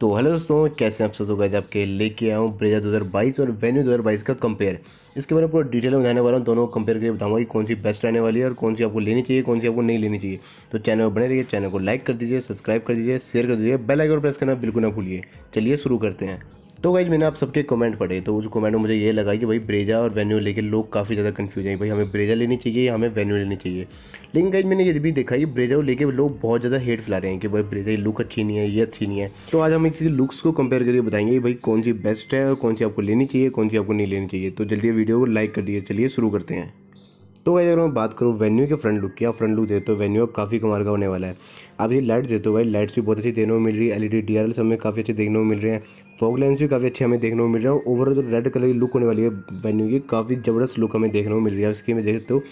तो हेलो दोस्तों कैसे आप सब आज तो आपके लेके आया हूँ ब्रेजा दो और वेन्यू दो का कंपेयर इसके बारे में पूरा डिटेल में बताने वाला हूँ दोनों कंपेयर करके बताऊंगा कि कौन सी बेस्ट रहने वाली है और कौन सी आपको लेनी चाहिए कौन सी आपको नहीं लेनी चाहिए तो चैनल पर बने रहिए चैनल को लाइक कर दीजिए सब्सक्राइब कर दीजिए शेयर कर दीजिए बेल आइकन प्रेस करना बिल्कुल ना भूलिए चलिए शुरू करते हैं तो गाइज मैंने आप सबके कमेंट पढ़े तो उस कमेंट में मुझे ये लगा कि भाई ब्रेजा और वेन्यू लेके लोग काफ़ी ज़्यादा कन्फ्यूज हैं भाई हमें ब्रेजा लेनी चाहिए या हमें वेन्यू लेनी चाहिए लेकिन गाइज मैंने ये भी देखा कि ब्रेजा लेके लोग बहुत ज़्यादा हेट फैला रहे हैं कि भाई ब्रेजा की लुक अच्छी नहीं है ये अच्छी नहीं है तो आज हम इसी लुक्स को कंपेयर करके बताएंगे कि भाई कौन सी बेस्ट है और कौन सी आपको लेनी चाहिए कौन सी आपको नहीं लेनी चाहिए तो जल्दी वीडियो को लाइक कर दिए चलिए शुरू करते हैं तो भाई अगर मैं बात करूँ वेन्यू के फ्रंट लुक की आप फ्रंट लुक देते हो वेन्यू अब काफ़ी कमाल का होने वाला है आप ये लाइट देते हो भाई लाइट्स भी बहुत अच्छी देखने को मिल रही है L E D D R Ls हमें काफ़ी अच्छे देखने को मिल रहे हैं फॉग लेंस भी काफ़ी अच्छे हमें देखने को मिल रहे हैं ओवरऑल जो रेड कलर की लुक होने वाली है वेन्यू की काफ़ी ज़बरदस्त लुक हमें देखने को मिल रही है उसकी में देखते हो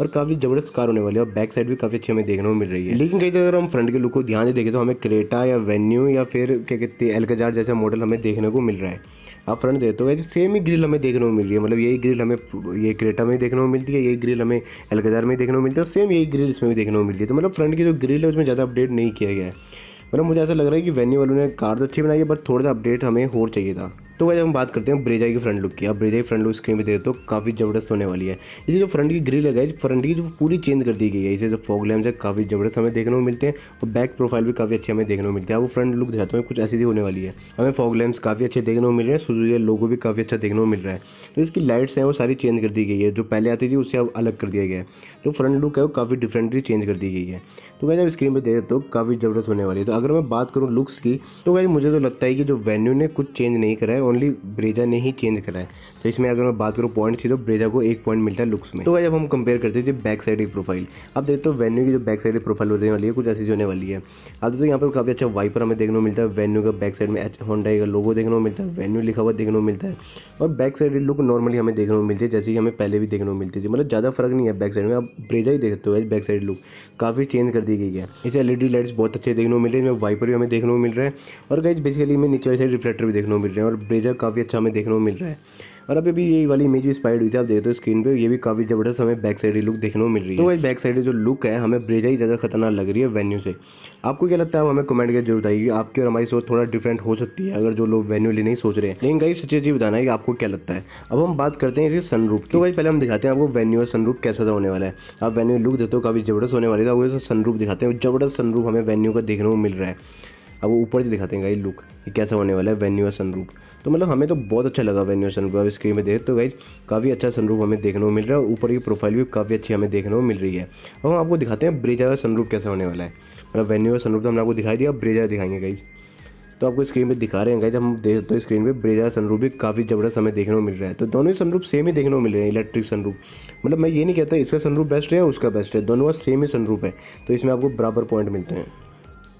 और काफ़ी ज़बरदस्त कार होने वाली है और बैक साइड भी काफ़ी अच्छी हमें देखने को मिल रही है लेकिन कहीं अगर हम फ्रंट के लुक को ध्यान से देखें तो हमें क्रेटा या वेन्यू या फिर क्या कहते हैं एलकाजार जैसा मॉडल हमें देखने को मिल रहा है आप फ्रंट देते हो सेम ही ग्रिल हमें देखने को मिल रही है मतलब यही ग्रिल हमें ये क्रेटा में देखने को मिलती है यही ग्रिल हमें एलगजार में देखने को मिलती है और सेम यही ग्रिल इसमें भी देखने को मिलती है तो मतलब फ्रंट की जो ग्रिल है उसमें ज़्यादा अपडेट नहीं किया गया है मतलब मुझे ऐसा लग रहा है कि वेन्यू वालों ने कार तो अच्छी बनाई है बट थोड़ा सा अपडेट हमें और चाहिए था तो वैसे हम बात करते हैं ब्रेजा की फ्रंट लुक की आप ब्रेजा की फ्रंट लुक स्क्रीन पर दे हो तो काफ़ी ज़बरदस्त होने वाली है इसे जो फ्रंट की ग्रिल है फ्रंट की जो पूरी चेंज कर दी गई है इसे जो फॉग लैम्स है काफ़ी ज़बरदस्त हमें देखने को मिलते हैं और बैक प्रोफाइल भी काफ़ी अच्छे हमें देखने को मिलते हैं वो फ्रंट लुक दिखाते हैं कुछ ऐसी ही होने वाली है हमें फॉग लैम्स काफ़ी अच्छे देखने को मिल रहे हैं सुजुकी लोगो भी काफ़ी अच्छा देखने को मिल रहा है तो इसकी लाइट्स हैं वो सारी चेंज कर दी गई है जो पहले आती थी उससे अब अलग कर दिया गया है जो फ्रंट लुक है वो काफ़ी डिफरेंटली चेंज कर दी गई है तो गाइज आप स्क्रीन पर दे रहे हो तो काफ़ी ज़बरदस्त होने वाली है तो अगर मैं बात करूँ लुक्स की तो गाइज मुझे तो लगता है कि जो वेन्यू ने कुछ चेंज नहीं करा है ओनली ब्रेजा ने ही चेंज करा है तो इसमें अगर मैं बात करूँ पॉइंट थी तो ब्रेजा को एक पॉइंट मिलता है लुक्स में तो गाइज अब हम कंपेयर करते थे बैक साइड की प्रोफाइल अब देखते हो वेन्यू की जो बैक साइड की प्रोफाइल होने वाली है कुछ ऐसी होने वाली है अब देखो तो यहाँ पर काफ़ी अच्छा वाइपर हमें देखने को मिलता है वेन्यू का बैक साइड में एच का लोगो देखने को मिलता है वेन्यू लिखा हुआ देखने को मिलता है और बैक साइड लुक नॉर्मली हमें देखने को मिलती है जैसे कि हमें पहले भी देखने को मिलती थी मतलब ज़्यादा फर्क नहीं है बैक साइड में आप ब्रेजा ही देखते हो बैक साइड लुक काफ़ी चेंज कर दिया दी गई है इस एलईडी लाइट्स बहुत अच्छे देखने को मिल रहे है वाइपर भी हमें देखने को मिल रहा है और गाइज बेसिकली हमें नीचे वाली साइड रिफ्लेक्टर भी देखने को मिल रहे हैं और ब्रेजर काफ़ी अच्छा हमें देखने को मिल रहा है और अभी भी यही वाली इमेज स्पाइड हुई थी आप देखते हो स्क्रीन पे ये भी काफ़ी जबरदस्त हमें बैक साइड लुक देखने को मिल रही है तो वही बैक साइड जो लुक है हमें ब्रेजा ही ज़्यादा खतरनाक लग रही है वेन्यू से आपको क्या लगता है हमें कमेंट करके जरूर बताइए आपकी और हमारी सोच थोड़ा डिफरेंट हो सकती है अगर जो लोग वेन्यू लेने नहीं सोच रहे हैं लेकिन गाई सच्चे जी बताना है कि आपको क्या लगता है अब हम बात करते हैं इसी रूप तो भाई पहले हम दिखाते हैं आपको वेन्यू और सनरूफ कैसा होने वाला है आप वेन्यू लुक देते हो काफ़ी जबरदस्त होने वाली था वो रूप दिखाते हैं जबरदस्त रूप हमें वेन्यू का देखने को मिल रहा है अब वो ऊपर से दिखाते हैं गाई लुक कैसा होने वाला है वेन्यू और सनरूप तो मतलब हमें तो बहुत अच्छा लगा वेन्यू सनरूफ इसके में देख तो गाइज काफ़ी अच्छा सनरूफ हमें देखने को मिल रहा है ऊपर की प्रोफाइल भी काफ़ी अच्छी हमें देखने को मिल रही है अब हम आपको दिखाते हैं ब्रेजा का सनरूफ कैसा होने वाला है मतलब वेन्यू का सनरूफ तो हमने आपको दिखाई दिया ब्रेजा दिखाएंगे गाइज तो आपको स्क्रीन पे दिखा रहे हैं गाइज हम देख तो स्क्रीन पे ब्रेजा सनरूफ भी काफ़ी ज़बरदस्त हमें देखने को मिल रहा है तो दोनों ही सनरूफ सेम ही देखने को मिल रहे हैं इलेक्ट्रिक सनरूफ मतलब मैं ये नहीं कहता इसका सनरूफ बेस्ट है उसका बेस्ट है दोनों का सेम ही सनरूफ है तो इसमें आपको बराबर पॉइंट मिलते हैं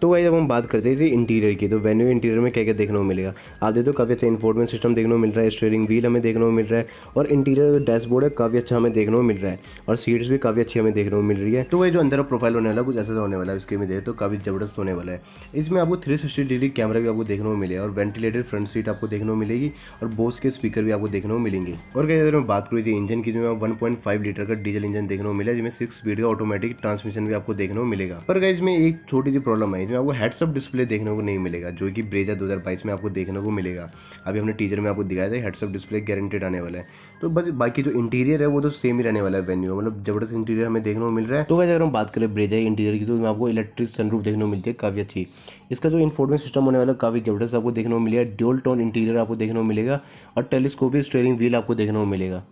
तो वही जब हम बात करते हैं इंटीरियर की तो वेन्यू इंटीरियर में क्या क्या देखने को मिलेगा आप तो काफ़ी अच्छा इन्फोर्टमेंट सिस्टम देखने को मिल रहा है स्टेयरिंग व्हील हमें देखने को मिल रहा है और इंटीरियर डैशबोर्ड है काफ़ी अच्छा हमें देखने को मिल रहा है और सीट्स भी काफ़ी अच्छी हमें देखने को मिल रही है तो वही जो अंदर प्रोफाइल होने वाला कुछ ऐसा होने वाला है इसके में देखें तो काफ़ी ज़बरदस्त होने वाला है इसमें आपको थ्री सिक्सटी डिग्री कैमरा भी आपको देखने को मिलेगा और वेंटिलेटेड फ्रंट सीट आपको देखने को मिलेगी और बोस के स्पीकर भी आपको देखने को मिलेंगे और कहीं अगर मैं बात करूँ थी इंजन की जो वन पॉइंट फाइव लीटर का डीजल इंजन देखने को मिला जिसमें सिक्स स्पीड का ऑटोमेटिक ट्रांसमिशन भी आपको देखने को मिलेगा पर इसमें एक छोटी सी प्रॉब्लम है इसमें आपको हेडसअप डिस्प्ले देखने को नहीं मिलेगा जो कि ब्रेजा दो में आपको देखने को मिलेगा अभी हमने टीजर में आपको दिखाया था हेडसअप डिस्प्ले गारंटेड आने वाला है तो बस बाकी जो इंटीरियर है वो तो सेम ही रहने वाला है वेन्यू मतलब जबरदस्त इंटीरियर हमें देखने को मिल रहा है तो वैसे अगर हम बात करें ब्रेजा इंटीरियर की तो आपको इलेक्ट्रिक सनरूफ देखने को मिलती है काफ़ी अच्छी इसका जो इन्फोर्मेंट सिस्टम होने वाला काफ़ी जबरदस्त आपको देखने को मिलेगा डोल टोन इंटीरियर आपको देखने को मिलेगा और टेलीस्कोपिक स्टेयरिंग व्हील आपको देखने को मिलेगा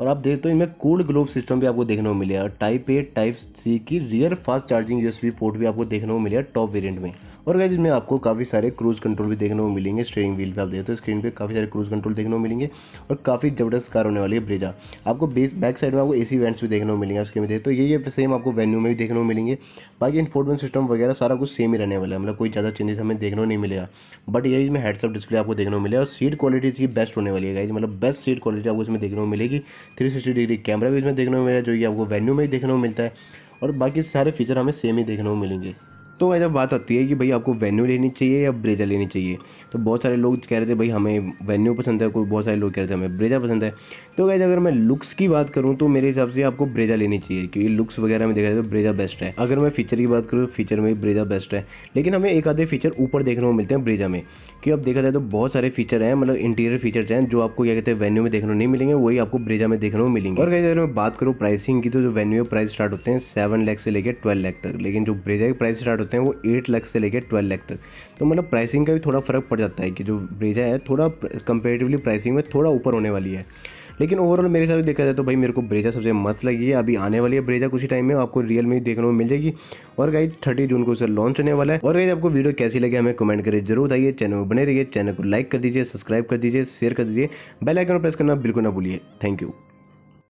और आप देखते तो इनमें कोल्ड ग्लोब सिस्टम भी आपको देखने को मिलेगा टाइप ए टाइप सी की rear fast charging USB port भी आपको देखने को मिलेगा टॉप वेरियंट में और गाइज इसमें आपको काफ़ी सारे क्रूज़ कंट्रोल भी देखने को मिलेंगे स्टेयरिंग व्हील पर आप देखते हो स्क्रीन पर काफ़ी सारे क्रूज़ कंट्रोल देखने को मिलेंगे और काफ़ी जबरदस्त कार होने वाली है ब्रेजा आपको बेस बैक साइड में आपको ए सी भी देखने को मिलेंगे उसके में तो ये ये सेम आपको वेन्यू में भी देखने को मिलेंगे बाकी इन्फोर्टमेंट सिस्टम वगैरह सारा कुछ सेम ही रहने वाला है मतलब कोई ज़्यादा चेंजेस हमें देखने को नहीं मिलेगा बट यही इसमें हेडसअप डिस्प्ले आपको देखने को मिलेगा और सीट क्वालिटी इसकी बेस्ट होने वाली है गाइज मतलब बेस्ट सीट क्वालिटी आपको इसमें देखने को मिलेगी थ्री सिक्सटी डिग्री कैमरा भी इसमें देखने को मिलेगा जो कि आपको वेन्यू में ही देखने को मिलता है और बाकी सारे फीचर हमें सेम ही देखने को मिलेंगे तो जब बात आती है कि भाई आपको वेन्यू लेनी चाहिए या ब्रेजा लेनी चाहिए तो बहुत सारे लोग कह रहे थे भाई हमें वेन्यू पसंद है कोई बहुत सारे लोग कह रहे थे हमें ब्रेजा पसंद है तो गाइज अगर मैं लुक्स की बात करूँ तो मेरे हिसाब से आपको ब्रेजा लेनी चाहिए क्योंकि लुक्स वगैरह में देखा जाए तो ब्रेजा बेस्ट है अगर मैं फीचर की बात करूँ तो फीचर में ब्रेजा बेस्ट है लेकिन हमें एक आधे फीचर ऊपर देखने को मिलते हैं ब्रेजा में कि अब देखा जाए तो बहुत सारे फीचर हैं मतलब इंटीरियर फीचर्स हैं जो आपको क्या कहते हैं वेन्यू में देखने को नहीं मिलेंगे वही आपको ब्रेजा में देखने को मिलेंगे और अगर मैं बात करूँ प्राइसिंग की तो जो वेन्यू प्राइस स्टार्ट होते हैं सेवन लैख से लेकर ट्वेल्व लैख तक लेकिन जो ब्रेजा के प्राइस स्टार्ट करते हैं वो एट लाख से लेकर ट्वेल्व लाख तक तो मतलब प्राइसिंग का भी थोड़ा फ़र्क पड़ जाता है कि जो ब्रेजा है थोड़ा कंपेरेटिवली प्राइसिंग में थोड़ा ऊपर होने वाली है लेकिन ओवरऑल मेरे हिसाब से देखा जाए तो भाई मेरे को ब्रेजा सबसे मस्त लगी है अभी आने वाली है ब्रेजा कुछ टाइम में आपको रियल में देखने को मिल जाएगी और गाइज थर्टी जून को उसे लॉन्च होने वाला है और गाइज आपको वीडियो कैसी लगी हमें कमेंट करें जरूर बताइए चैनल में बने रहिए चैनल को लाइक कर दीजिए सब्सक्राइब कर दीजिए शेयर कर दीजिए बेलाइकन प्रेस करना बिल्कुल ना भूलिए थैंक यू